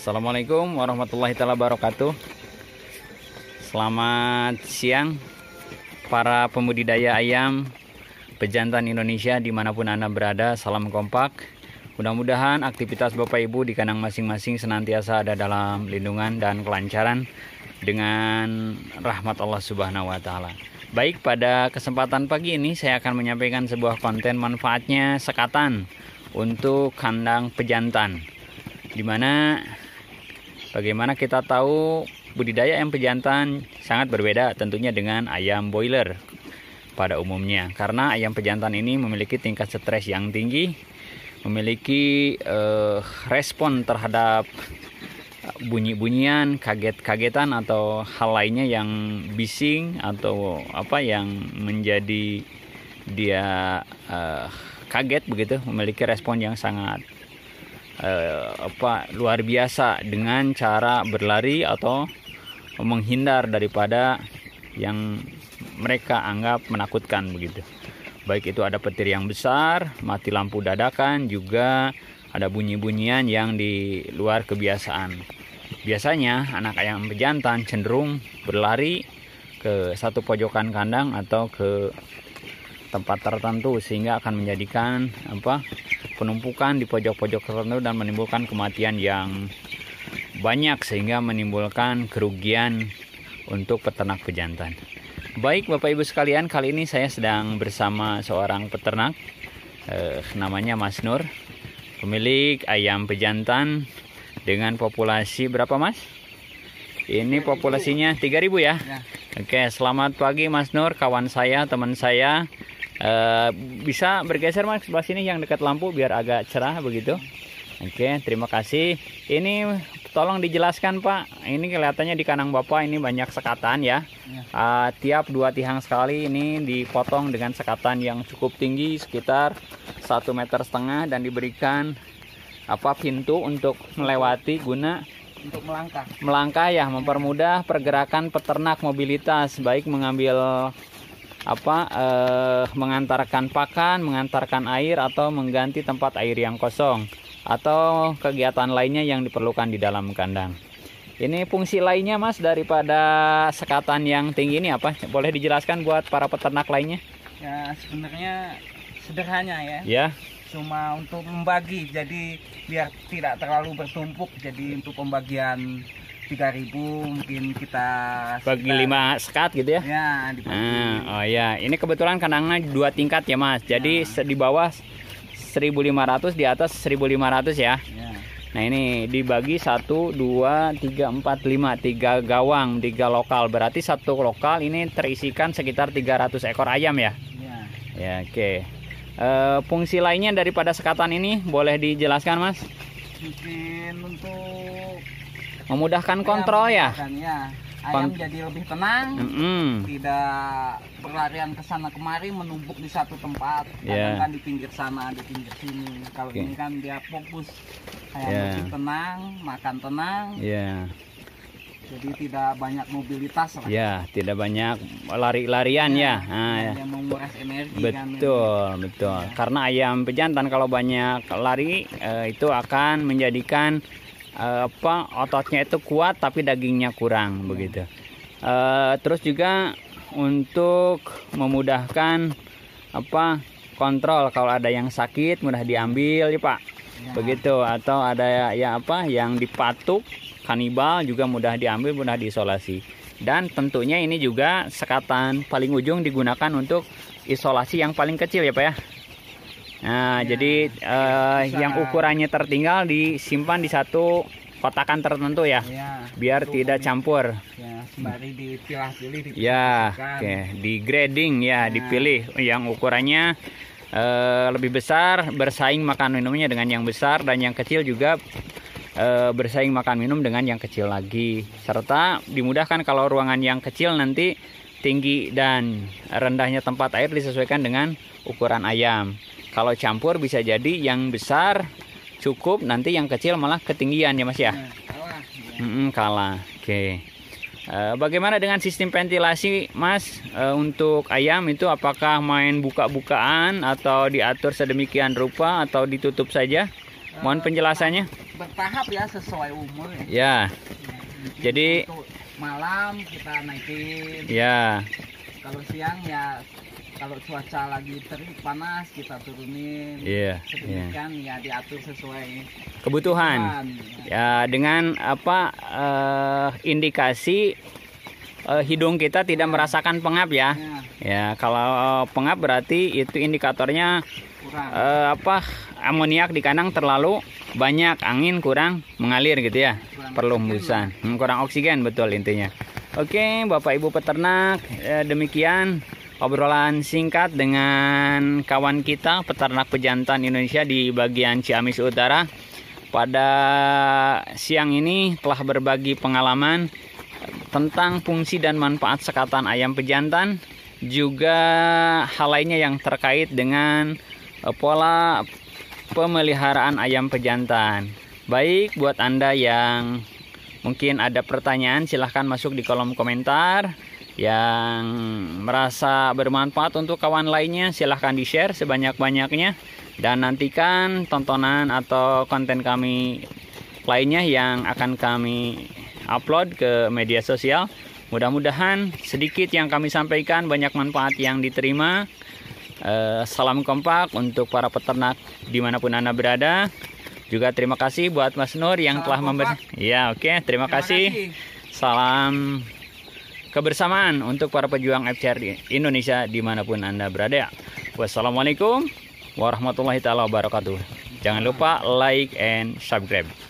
Assalamualaikum warahmatullahi wabarakatuh. Selamat siang para pembudidaya ayam pejantan Indonesia dimanapun anda berada. Salam kompak. Mudah-mudahan aktivitas Bapak Ibu di kandang masing-masing senantiasa ada dalam lindungan dan kelancaran dengan rahmat Allah Subhanahu wa taala. Baik, pada kesempatan pagi ini saya akan menyampaikan sebuah konten manfaatnya sekatan untuk kandang pejantan. Dimana Bagaimana kita tahu budidaya ayam pejantan sangat berbeda tentunya dengan ayam boiler pada umumnya karena ayam pejantan ini memiliki tingkat stres yang tinggi, memiliki eh, respon terhadap bunyi-bunyian, kaget-kagetan atau hal lainnya yang bising atau apa yang menjadi dia eh, kaget begitu, memiliki respon yang sangat Eh, apa luar biasa dengan cara berlari atau menghindar daripada yang mereka anggap menakutkan begitu. Baik itu ada petir yang besar, mati lampu dadakan, juga ada bunyi-bunyian yang di luar kebiasaan. Biasanya anak ayam pejantan cenderung berlari ke satu pojokan kandang atau ke tempat tertentu sehingga akan menjadikan apa penumpukan di pojok-pojok tertentu dan menimbulkan kematian yang banyak sehingga menimbulkan kerugian untuk peternak pejantan. Baik Bapak Ibu sekalian, kali ini saya sedang bersama seorang peternak eh, namanya Mas Nur, pemilik ayam pejantan dengan populasi berapa Mas? Ini populasinya 3000 ya? ya. Oke, selamat pagi Mas Nur, kawan saya, teman saya. Eh, bisa bergeser mas sebelah sini yang dekat lampu biar agak cerah begitu oke okay, terima kasih ini tolong dijelaskan pak ini kelihatannya di kandang bapak ini banyak sekatan ya, ya. tiap dua tiang sekali ini dipotong dengan sekatan yang cukup tinggi sekitar satu meter setengah dan diberikan apa pintu untuk melewati guna untuk melangkah melangkah ya mempermudah pergerakan peternak mobilitas baik mengambil apa eh, mengantarkan pakan, mengantarkan air atau mengganti tempat air yang kosong atau kegiatan lainnya yang diperlukan di dalam kandang. Ini fungsi lainnya Mas daripada sekatan yang tinggi ini apa? Boleh dijelaskan buat para peternak lainnya? Ya, sebenarnya sederhana ya. Ya. Cuma untuk membagi jadi biar tidak terlalu bertumpuk jadi untuk pembagian 3000 mungkin kita bagi sekitar, 5 sekat gitu ya. Ya, nah, oh ya, ini kebetulan kandangnya dua tingkat ya, Mas. Jadi ya. di bawah 1500, di atas 1500 ya. ya. Nah, ini dibagi 1 2 3 4 5, 3 gawang, 3 lokal. Berarti satu lokal ini terisikan sekitar 300 ekor ayam ya. Ya. Ya, oke. Okay. Eh, e, fungsi lainnya daripada sekatan ini boleh dijelaskan, Mas? Mungkin untuk memudahkan ya, kontrol ya, ya. Ayam Kon jadi lebih tenang, mm -hmm. tidak berlarian ke sana kemari, menumpuk di satu tempat, yeah. Kan di pinggir sana, di pinggir sini. Kalau okay. ini kan dia fokus, ayam yeah. lebih tenang, makan tenang. Yeah. Jadi tidak banyak mobilitas lah. Ya, tidak banyak lari-larian ya. ya. Nah, ya. Ah, ya. energi kan, Betul, kan, betul. Ya. Karena ayam pejantan kalau banyak lari eh, itu akan menjadikan Eh, apa ototnya itu kuat tapi dagingnya kurang iya. begitu. E, terus juga untuk memudahkan apa kontrol kalau ada yang sakit mudah diambil ya Pak. Ya. Begitu atau ada ya apa yang dipatuk kanibal juga mudah diambil mudah diisolasi. Dan tentunya ini juga sekatan paling ujung digunakan untuk isolasi yang paling kecil ya Pak ya. Nah, iya, jadi uh, yang ukurannya tertinggal disimpan di satu kotakan tertentu ya, ya biar tidak campur. Ya, sembari dipilah-pilih. Ya, oke, okay. di grading ya, nah. dipilih yang ukurannya uh, lebih besar bersaing makan minumnya dengan yang besar dan yang kecil juga uh, bersaing makan minum dengan yang kecil lagi. Serta dimudahkan kalau ruangan yang kecil nanti tinggi dan rendahnya tempat air disesuaikan dengan ukuran ayam. Kalau campur bisa jadi yang besar cukup, nanti yang kecil malah ketinggian ya Mas ya. Nah, kalah. Mm -mm, kalah. Oke. Okay. Uh, eh, bagaimana dengan sistem ventilasi Mas uh, untuk ayam itu apakah main buka-bukaan atau diatur sedemikian rupa atau ditutup saja? Mohon eh, penjelasannya. Bertahap ya sesuai umur. Ya. ya. Nah, jadi, Jadi malam kita naikin. Ya kalau siang ya kalau cuaca lagi terik panas kita turunin yeah, iya. sedemikian yeah. ya diatur sesuai kebutuhan, ya. ya dengan apa uh, indikasi uh, hidung kita tidak ya. merasakan pengap ya. ya. Ya, kalau eh, pengap berarti itu indikatornya Uh, apa amoniak di kandang terlalu banyak, angin kurang mengalir gitu ya. Kurang Perlu hembusan. Ya. Hmm, kurang oksigen betul intinya. Oke, Bapak Ibu peternak, eh, demikian obrolan singkat dengan kawan kita peternak pejantan Indonesia di bagian Ciamis Utara. Pada siang ini telah berbagi pengalaman tentang fungsi dan manfaat sekatan ayam pejantan, juga hal lainnya yang terkait dengan eh, pola pemeliharaan ayam pejantan. Baik buat Anda yang Mungkin ada pertanyaan silahkan masuk di kolom komentar. Yang merasa bermanfaat untuk kawan lainnya silahkan di-share sebanyak-banyaknya. Dan nantikan tontonan atau konten kami lainnya yang akan kami upload ke media sosial. Mudah-mudahan sedikit yang kami sampaikan banyak manfaat yang diterima. Eh, salam kompak untuk para peternak dimanapun Anda berada. Juga terima kasih buat Mas Nur yang Salam telah memberi. Ya, oke, okay. terima, terima kasih. kasih. Salam kebersamaan untuk para pejuang FCR di Indonesia dimanapun Anda berada. Wassalamualaikum warahmatullahi taala wabarakatuh. Jangan lupa like and subscribe.